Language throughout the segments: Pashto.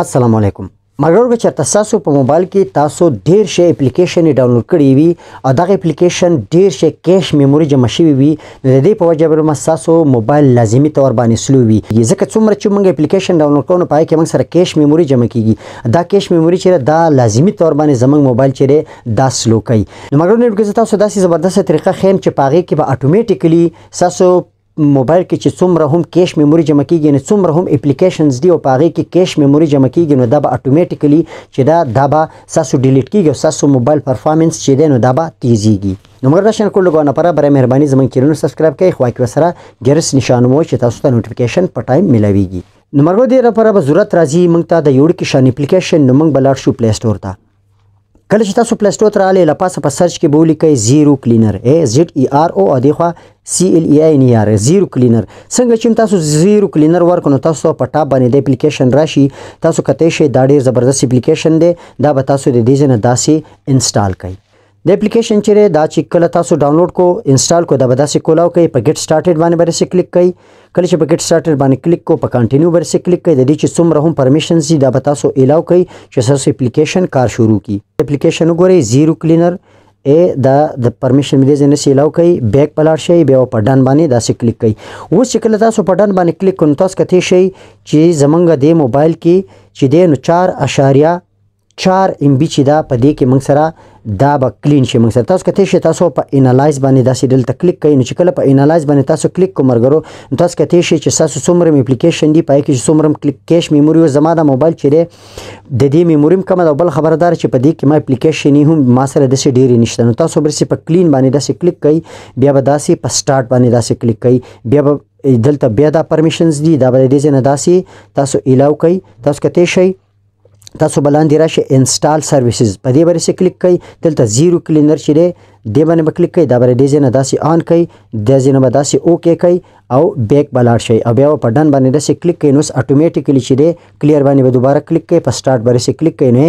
السلام علیکم مرګر به چرته تاسو په موبایل کې تاسو ډیر شی اپلیکیشن ډاونلوډ کړی وي او دغه اپلیکیشن ډیر شی کیش میموري جمع شوی وي د دې په وجه به تاسو موبایل لازمی تور باندې سلو وي ځکه څومره چې موږ اپلیکیشن ډاونلوډ کوو پای کې موږ سره کیش میموري جمع کیږي دا کیش میموري چې دا لازمی تور باندې زمنګ موبایل چې دا سلو کوي مرګر نه تاسو داسې زبردسته طریقه خیم چې پاغه کې به اتوماتیکلی تاسو موبایل کې چې څومره هم کیش میموري جمع کیږي نه څومره هم اپلیکیشنز دی او پاغه کې کیش میموري جمع کیږي نو دا به اتوماتیکلی چې دا دا به ساسو ډیلیټ کیږي او ساسو موبایل پرفارمنس چې دی نو دا به تیزیږي نو موږ راشن کول غواړو پر برای مهرباني زموږ چینل سبسکرایب کړئ خو کې سره جرس نشانه مو چې تاسو ته نوټیفیکیشن په ټایم ملاويږي نو مرغو دې لپاره به ضرورت راځي موږ ته د یوډ کې شان اپلیکیشن نو موږ بلار شو پلی سٹور ته کله چې تاسو پلی سٹور ته رالی لپاسه په سرچ کې به ولیکئ زیرو کلینر ا زد ای آر او او دیخوا سی ال ای ان ای آر زیرو کلینر څنګه چې تاسو زیرو کلینر ورک نو تاسو په ټاپ باندې د اپلیکیشن راشي تاسو کته شي دا ډیر زبردست اپلیکیشن دی دا به تاسو د دې ځنه داسې انسټال کړئ د اپلیکیشن چیرې دا چې کله تاسو ډاونلوډ کو انسټال کو دا به داسې کولاو کوي په ګټ سٹارټډ باندې برسې کلک کوي کله چې په ګټ سٹارټډ باندې کلک کو په کنټینیو برسې کلک کوي د دې چې څومره هم پرمیشنز دي دا به تاسو الاو کوي چې تاسو اپلیکیشن کار شروع کی اپلیکیشن وګورئ زیرو کلینر ا دا د پرمیشن ملي ځنه سیلاو کوي بیک پلاړ شي بیا په ډن باندې دا سې کلک کوي اوس چې کله تاسو په ډن باندې کلک کوئ تاسو کته شي چې زمونږ د موبایل کې چې د 4.1 4 ام بي چې دا په دې کې موږ سره دا به کلین شي موږ سره تاسو کته شي تاسو په انالایز باندې داسې دلته کلیک کړئ نو چې کله په انالایز باندې تاسو کلیک کوم مرګرو تاسو کته شي چې تاسو څومره اپلیکیشن دی پای کې څومره کلیک کیش میموري او زما د موبایل چې دی د دې میموري کم ده بل خبردار چې په دې کې ما اپلیکیشن هم ما سره داسې ډیری نشته نو تاسو برسي په کلین باندې داسې کلیک کړئ بیا به داسې په سٹارټ باندې داسې کلیک کړئ بیا به دلته بیا دا پرمیشنز دي دا به دې نه داسې تاسو الاو کړئ تاسو کته شي تاسو بلاندې راشي انسټال سرویسز په دې باندې کلیک کړئ دلته زیرو کلینر چې دی دی باندې به کلیک کړئ دا به دې ځنه داسې آن کړئ د ځنه به داسې اوکې کړئ او بیک بلاړ شي او بیا په ډن باندې داسې کلیک کړئ نو اتوماتیکلی چې دی کلیر باندې به دوباره کلیک کړئ په سٹارټ باندې کلیک کړئ نو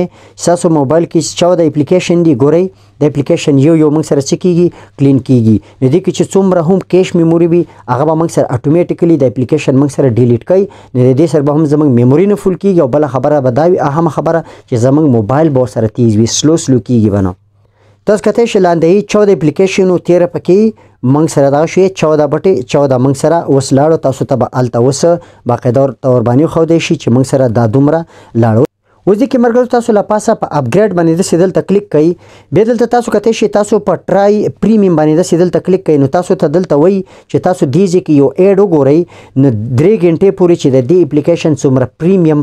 ساسو موبایل کې چا د اپلیکیشن دی ګورئ د اپلیکیشن یو یو موږ سره څه کیږي کلین کیږي نو دې کې چې څومره هم کیش میموري وي هغه به موږ سره اتوماتیکلی د اپلیکیشن موږ سره ډیلیټ کړئ نو دې سره به هم زموږ میموري نه فول کیږي او بل خبره به دا وي اهم خبره چې زموږ موبایل به سره تیز وي سلو سلو کیږي بنو تاسو کته شي لاندې 14 اپلیکیشنو 13 پکې منګ سره دا شوې 14 بټې 14 منګ سره وسلاړو تاسو ته به الته وس باقاعده تور باندې خو دې شي چې منګ سره دا دومره لاړو اوس دې کې مرګ تاسو لا پاسه په اپګریډ باندې د سیدل ته کلیک کړئ به دلته تاسو کته شي تاسو په ټرای پریمیم باندې د سیدل ته کلیک کړئ نو تاسو ته دلته وای چې تاسو دې ځکه یو اډ وګورئ نو 3 غنټه پورې چې د دې اپلیکیشن څومره پریمیم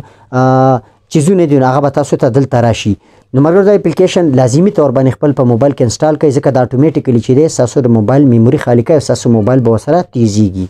چیزونه دي هغه به تاسو ته دلته راشي نو مرور د اپلیکیشن لازمی تور باندې خپل په موبایل کې انسټال کړئ ځکه دا اتوماتیکلی چې دی تاسو د موبایل میموري خالی کوي تاسو موبایل به وسره تیزیږي